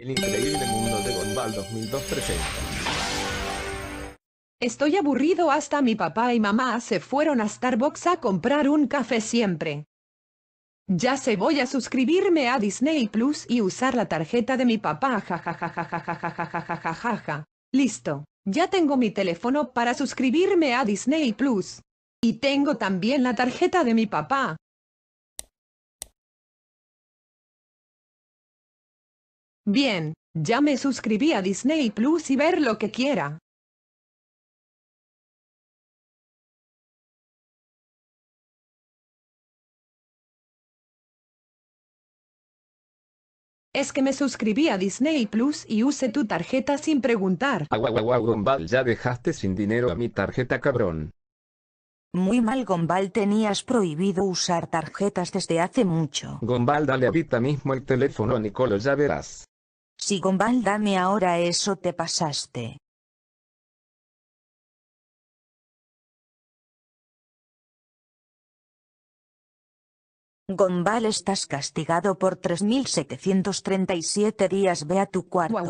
El increíble mundo de Gumball 2002 Estoy aburrido hasta mi papá y mamá se fueron a Starbucks a comprar un café siempre. Ya se voy a suscribirme a Disney Plus y usar la tarjeta de mi papá jajajajajajajajajajajaja. Listo. Ya tengo mi teléfono para suscribirme a Disney Plus. Y tengo también la tarjeta de mi papá. Bien, ya me suscribí a Disney Plus y ver lo que quiera. Es que me suscribí a Disney Plus y use tu tarjeta sin preguntar. Aguaguaguau Gombal ya dejaste sin dinero a mi tarjeta cabrón. Muy mal Gombal tenías prohibido usar tarjetas desde hace mucho. Gombal dale ahorita mismo el teléfono Nicolo ya verás. Si Gombal, dame ahora eso te pasaste. Gombal estás castigado por 3.737 días ve a tu cuarto.